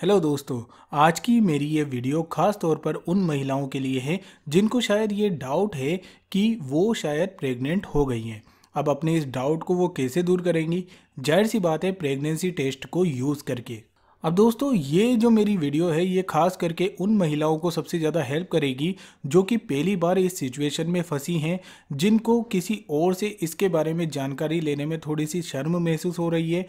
hello दोस्तों आज की मेरी ये वीडियो खास तौर पर उन महिलाओं के लिए है जिनको शायद ये डाउट है कि वो शायद प्रेग्नेंट हो गई हैं अब अपने इस डाउट को वो कैसे दूर करेंगी जाहिर सी बात है प्रेगनेंसी टेस्ट को यूज़ करके अब दोस्तों ये जो मेरी वीडियो है ये खास करके उन महिलाओं को सबसे ज़्यादा हेल्प करेगी जो कि पहली बार इस सिचुएशन में फंसी हैं जिनको किसी और से इसके बारे में जानकारी लेने में थोड़ी सी शर्म महसूस हो रही है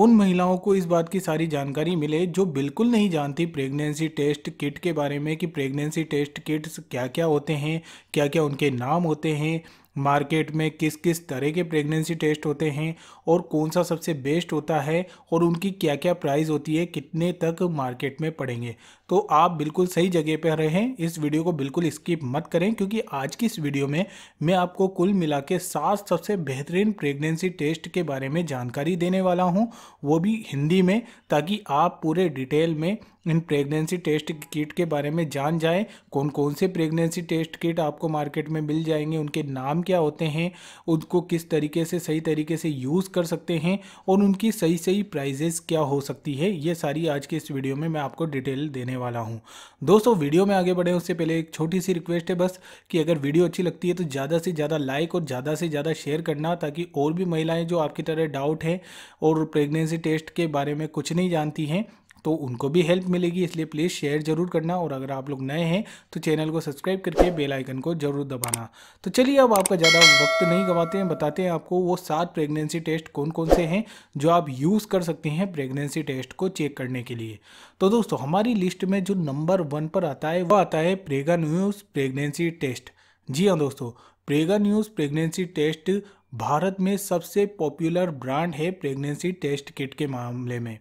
उन महिलाओं को इस बात की सारी जानकारी मिले जो बिल्कुल नहीं जानती प्रेगनेंसी टेस्ट किट के बारे में कि प्रेगनेंसी टेस्ट किट्स क्या क्या होते हैं क्या क्या उनके नाम होते हैं मार्केट में किस किस तरह के प्रेगनेंसी टेस्ट होते हैं और कौन सा सबसे बेस्ट होता है और उनकी क्या क्या प्राइस होती है कितने तक मार्केट में पड़ेंगे तो आप बिल्कुल सही जगह पर रहें इस वीडियो को बिल्कुल स्किप मत करें क्योंकि आज की इस वीडियो में मैं आपको कुल मिला के सात सबसे बेहतरीन प्रेगनेंसी टेस्ट के बारे में जानकारी देने वाला हूँ वो भी हिंदी में ताकि आप पूरे डिटेल में इन प्रेगनेंसी टेस्ट किट के बारे में जान जाएं कौन कौन से प्रेगनेंसी टेस्ट किट आपको मार्केट में मिल जाएंगे उनके नाम क्या होते हैं उनको किस तरीके से सही तरीके से यूज़ कर सकते हैं और उनकी सही सही प्राइजेज़ क्या हो सकती है ये सारी आज के इस वीडियो में मैं आपको डिटेल देने वाला हूँ दोस्तों वीडियो में आगे बढ़ें उससे पहले एक छोटी सी रिक्वेस्ट है बस कि अगर वीडियो अच्छी लगती है तो ज़्यादा से ज़्यादा लाइक और ज़्यादा से ज़्यादा शेयर करना ताकि और भी महिलाएं जो आपकी तरह डाउट हैं और प्रेगनेंसी टेस्ट के बारे में कुछ नहीं जानती हैं तो उनको भी हेल्प मिलेगी इसलिए प्लीज़ शेयर ज़रूर करना और अगर आप लोग नए हैं तो चैनल को सब्सक्राइब करके बेल आइकन को ज़रूर दबाना तो चलिए अब आपका ज़्यादा वक्त नहीं गंवाते हैं बताते हैं आपको वो सात प्रेगनेंसी टेस्ट कौन कौन से हैं जो आप यूज़ कर सकते हैं प्रेगनेंसी टेस्ट को चेक करने के लिए तो दोस्तों हमारी लिस्ट में जो नंबर वन पर आता है वह आता है प्रेगा न्यूज़ प्रेगनेंसी टेस्ट जी हाँ दोस्तों Prega News pregnancy test Bharat में सबसे पॉपुलर ब्रांड है प्रेगनेंसी टेस्ट किट के मामले में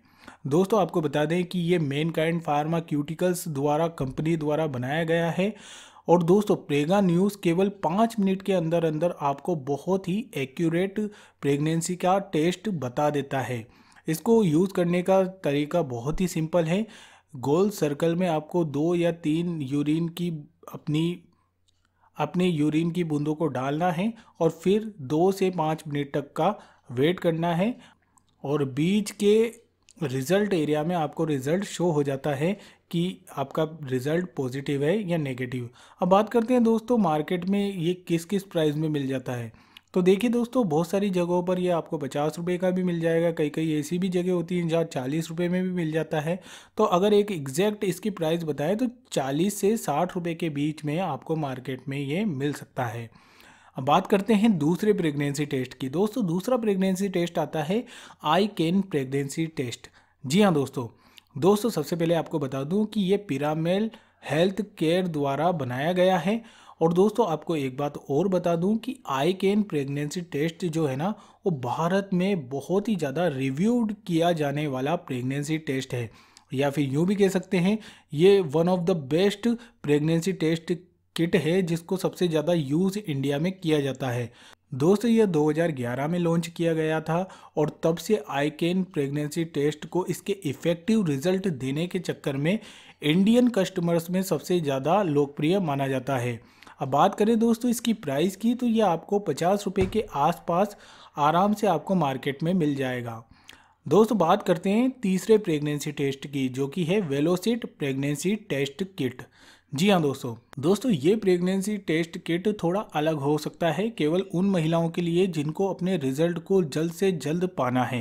दोस्तों आपको बता दें कि ये मेन काइंड फार्माक्यूटिकल्स द्वारा कंपनी द्वारा बनाया गया है और दोस्तों प्रेगा न्यूज़ केवल पाँच मिनट के अंदर अंदर आपको बहुत ही एक्यूरेट प्रेगनेंसी का टेस्ट बता देता है इसको यूज़ करने का तरीका बहुत ही सिंपल है गोल सर्कल में आपको दो या तीन यूरिन की अपनी अपने यूरिन की बूंदों को डालना है और फिर दो से पाँच मिनट तक का वेट करना है और बीज के रिज़ल्ट एरिया में आपको रिज़ल्ट शो हो जाता है कि आपका रिज़ल्ट पॉजिटिव है या नेगेटिव अब बात करते हैं दोस्तों मार्केट में ये किस किस प्राइस में मिल जाता है तो देखिए दोस्तों बहुत सारी जगहों पर ये आपको पचास रुपये का भी मिल जाएगा कई कई ऐसी भी जगह होती हैं जहाँ चालीस रुपये में भी मिल जाता है तो अगर एक एग्जैक्ट इसकी प्राइस बताएं तो चालीस से साठ रुपये के बीच में आपको मार्केट में ये मिल सकता है अब बात करते हैं दूसरे प्रेगनेंसी टेस्ट की दोस्तों दूसरा प्रेगनेंसी टेस्ट आता है आई कैन प्रेगनेंसी टेस्ट जी हाँ दोस्तों दोस्तों सबसे पहले आपको बता दूं कि ये पिरामेल हेल्थ केयर द्वारा बनाया गया है और दोस्तों आपको एक बात और बता दूं कि आई कैन प्रेगनेंसी टेस्ट जो है ना वो भारत में बहुत ही ज़्यादा रिव्यूड किया जाने वाला प्रेगनेंसी टेस्ट है या फिर यूँ भी कह सकते हैं ये one of the best pregnancy test kit है जिसको सबसे ज़्यादा यूज़ इंडिया में किया जाता है दोस्त यह 2011 में लॉन्च किया गया था और तब से आई कैन प्रेगनेंसी टेस्ट को इसके इफ़ेक्टिव रिजल्ट देने के चक्कर में इंडियन कस्टमर्स में सबसे ज़्यादा लोकप्रिय माना जाता है अब बात करें दोस्तों इसकी प्राइस की तो यह आपको पचास रुपये के आसपास आराम से आपको मार्केट में मिल जाएगा दोस्तों बात करते हैं तीसरे प्रेगनेंसी टेस्ट की जो कि है वेलोसिट प्रेगनेंसी टेस्ट किट जी हाँ दोस्तों दोस्तों ये प्रेगनेंसी टेस्ट किट थोड़ा अलग हो सकता है केवल उन महिलाओं के लिए जिनको अपने रिजल्ट को जल्द से जल्द पाना है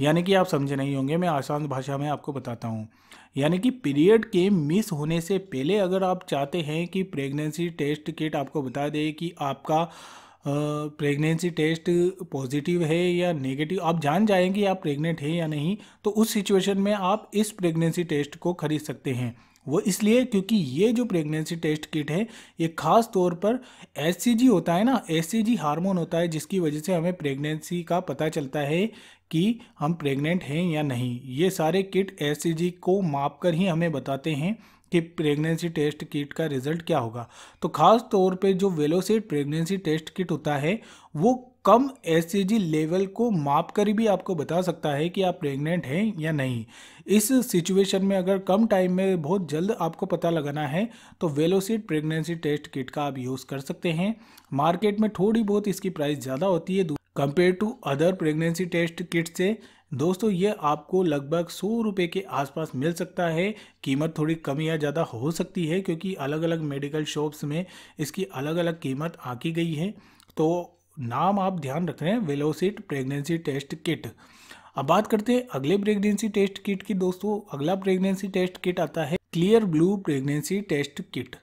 यानी कि आप समझे नहीं होंगे मैं आसान भाषा में आपको बताता हूँ यानी कि पीरियड के मिस होने से पहले अगर आप चाहते हैं कि प्रेगनेंसी टेस्ट किट आपको बता दे कि आपका प्रेगनेंसी टेस्ट पॉजिटिव है या नेगेटिव आप जान जाएँगे कि आप प्रेग्नेंट हैं या नहीं तो उस सिचुएशन में आप इस प्रेगनेंसी टेस्ट को खरीद सकते हैं वो इसलिए क्योंकि ये जो प्रेगनेंसी टेस्ट किट है ये खास तौर पर एस होता है ना एस हार्मोन होता है जिसकी वजह से हमें प्रेगनेंसी का पता चलता है कि हम प्रेग्नेंट हैं या नहीं ये सारे किट एस को माप कर ही हमें बताते हैं कि प्रेगनेंसी टेस्ट किट का रिज़ल्ट क्या होगा तो ख़ास तौर पे जो वेलोसेट प्रेगनेंसी टेस्ट किट होता है वो कम एस लेवल को माप कर भी आपको बता सकता है कि आप प्रेग्नेंट हैं या नहीं इस सिचुएशन में अगर कम टाइम में बहुत जल्द आपको पता लगाना है तो वेलोसिट प्रेगनेंसी टेस्ट किट का आप यूज़ कर सकते हैं मार्केट में थोड़ी बहुत इसकी प्राइस ज़्यादा होती है compare to other pregnancy test kit से दोस्तों ये आपको लगभग सौ रुपये के आसपास मिल सकता है कीमत थोड़ी कम या ज़्यादा हो सकती है क्योंकि अलग अलग मेडिकल शॉप्स में इसकी अलग अलग कीमत आकी गई है तो नाम आप ध्यान रख रहे हैं वेलोसिट प्रेगनेंसी टेस्ट किट अब बात करते हैं अगले प्रेगनेंसी टेस्ट किट की दोस्तों अगला प्रेगनेंसी टेस्ट किट आता है Clear Blue pregnancy test kit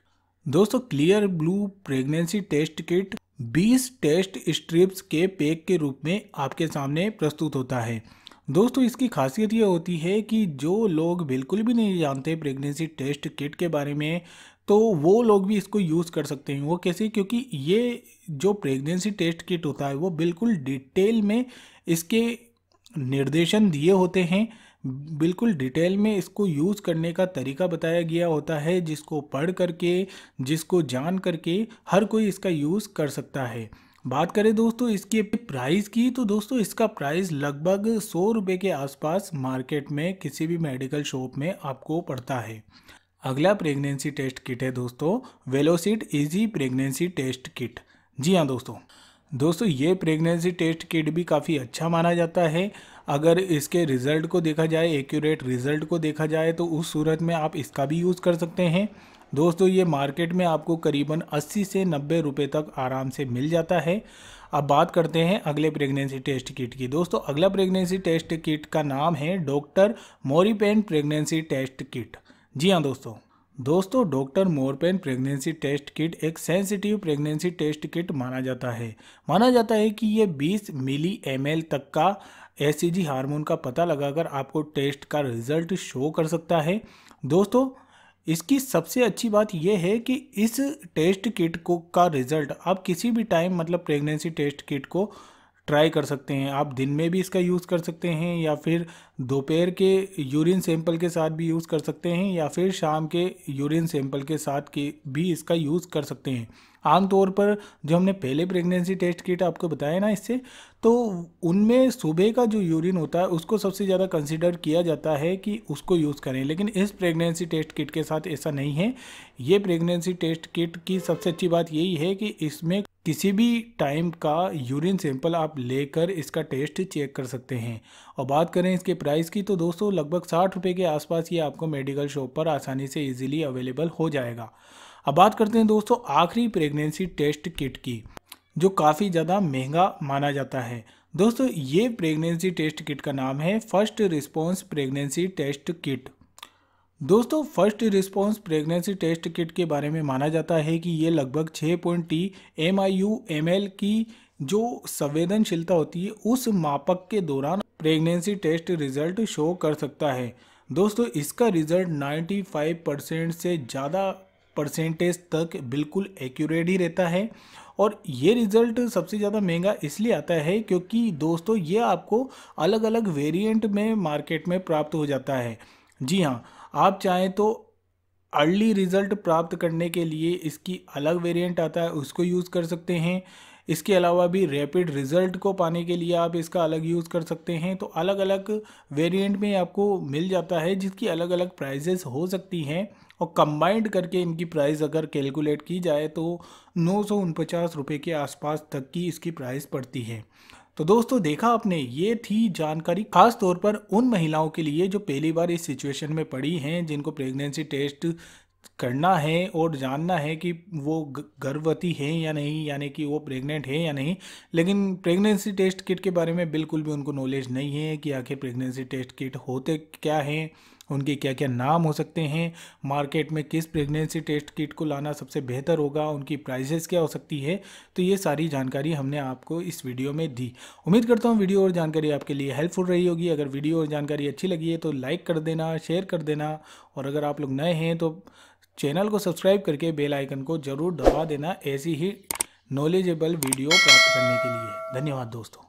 दोस्तों Clear Blue pregnancy test kit 20 test strips के पैक के रूप में आपके सामने प्रस्तुत होता है दोस्तों इसकी खासियत ये होती है कि जो लोग बिल्कुल भी नहीं जानते प्रेगनेंसी टेस्ट किट के बारे में तो वो लोग भी इसको यूज़ कर सकते हैं वो कैसे क्योंकि ये जो प्रेगनेंसी टेस्ट किट होता है वो बिल्कुल डिटेल में इसके निर्देशन दिए होते हैं बिल्कुल डिटेल में इसको यूज़ करने का तरीका बताया गया होता है जिसको पढ़ करके जिसको जान करके हर कोई इसका यूज़ कर सकता है बात करें दोस्तों इसके प्राइस की तो दोस्तों इसका प्राइस लगभग सौ रुपये के आसपास मार्केट में किसी भी मेडिकल शॉप में आपको पड़ता है अगला प्रेगनेंसी टेस्ट किट है दोस्तों Velocit easy pregnancy test kit जी हाँ दोस्तों दोस्तों ये प्रेगनेंसी टेस्ट किट भी काफ़ी अच्छा माना जाता है अगर इसके रिज़ल्ट को देखा जाए एक्यूरेट रिज़ल्ट को देखा जाए तो उस सूरत में आप इसका भी यूज़ कर सकते हैं दोस्तों ये मार्केट में आपको करीबन 80 से 90 रुपए तक आराम से मिल जाता है अब बात करते हैं अगले प्रेगनेंसी टेस्ट किट की दोस्तों अगला प्रेगनेंसी टेस्ट किट का नाम है doctor Morepen pregnancy test kit जी हाँ दोस्तों दोस्तों doctor Morepen pregnancy test kit एक सेंसिटिव प्रेगनेंसी टेस्ट किट माना जाता है माना जाता है कि ये 20 मिली एम तक का एस हार्मोन का पता लगाकर आपको टेस्ट का रिजल्ट शो कर सकता है दोस्तों इसकी सबसे अच्छी बात यह है कि इस टेस्ट किट को का रिजल्ट आप किसी भी टाइम मतलब प्रेगनेंसी टेस्ट किट को ट्राई कर सकते हैं आप दिन में भी इसका यूज़ कर सकते हैं या फिर दोपहर के यूरिन सैंपल के साथ भी यूज़ कर सकते हैं या फिर शाम के यूरिन सैंपल के साथ के भी इसका यूज़ कर सकते हैं आमतौर पर जो हमने पहले प्रेगनेंसी टेस्ट किट आपको बताया ना इससे तो उनमें सुबह का जो यूरिन होता है उसको सबसे ज़्यादा कंसिडर किया जाता है कि उसको यूज़ करें लेकिन इस प्रेगनेंसी टेस्ट किट के साथ ऐसा नहीं है ये प्रेगनेंसी टेस्ट किट की सबसे अच्छी बात यही है कि इसमें किसी भी टाइम का यूरिन सैंपल आप लेकर इसका टेस्ट चेक कर सकते हैं और बात करें इसके प्राइस की तो दोस्तों लगभग साठ रुपये के आसपास ये आपको मेडिकल शॉप पर आसानी से इजीली अवेलेबल हो जाएगा अब बात करते हैं दोस्तों आखिरी प्रेगनेंसी टेस्ट किट की जो काफ़ी ज़्यादा महंगा माना जाता है दोस्तों ये प्रेगनेंसी टेस्ट किट का नाम है First Response pregnancy test kit दोस्तों First Response pregnancy test kit के बारे में माना जाता है कि ये लगभग छः point T M I U M L की जो संवेदनशीलता होती है उस मापक के दौरान प्रेगनेंसी टेस्ट रिजल्ट शो कर सकता है दोस्तों इसका रिजल्ट 95 परसेंट से ज़्यादा परसेंटेज तक बिल्कुल एक्यूरेट ही रहता है और ये रिज़ल्ट सबसे ज़्यादा महंगा इसलिए आता है क्योंकि दोस्तों ये आपको अलग अलग वेरिएंट में मार्केट में प्राप्त हो जाता है जी हाँ आप चाहें तो अर्ली रिज़ल्ट प्राप्त करने के लिए इसकी अलग वेरिएंट आता है उसको यूज़ कर सकते हैं इसके अलावा भी रैपिड रिज़ल्ट को पाने के लिए आप इसका अलग यूज़ कर सकते हैं तो अलग अलग वेरिएंट में आपको मिल जाता है जिसकी अलग अलग प्राइजेस हो सकती हैं और कंबाइंड करके इनकी प्राइस अगर कैलकुलेट की जाए तो नौ सौ के आसपास तक की इसकी प्राइस पड़ती है तो दोस्तों देखा आपने ये थी जानकारी खास तौर पर उन महिलाओं के लिए जो पहली बार इस सिचुएशन में पड़ी हैं जिनको प्रेगनेंसी टेस्ट करना है और जानना है कि वो गर्भवती हैं या नहीं यानी कि वो प्रेग्नेंट है या नहीं लेकिन प्रेगनेंसी टेस्ट किट के बारे में बिल्कुल भी उनको नॉलेज नहीं है कि आखिर प्रेगनेंसी टेस्ट किट होते क्या हैं उनके क्या क्या नाम हो सकते हैं मार्केट में किस प्रेगनेंसी टेस्ट किट को लाना सबसे बेहतर होगा उनकी प्राइसेस क्या हो सकती है तो ये सारी जानकारी हमने आपको इस वीडियो में दी उम्मीद करता हूँ वीडियो और जानकारी आपके लिए हेल्पफुल रही होगी अगर वीडियो और जानकारी अच्छी लगी है तो लाइक कर देना शेयर कर देना और अगर आप लोग नए हैं तो चैनल को सब्सक्राइब करके बेल आइकन को ज़रूर दबा देना ऐसी ही नॉलेजेबल वीडियो प्राप्त करने के लिए धन्यवाद दोस्तों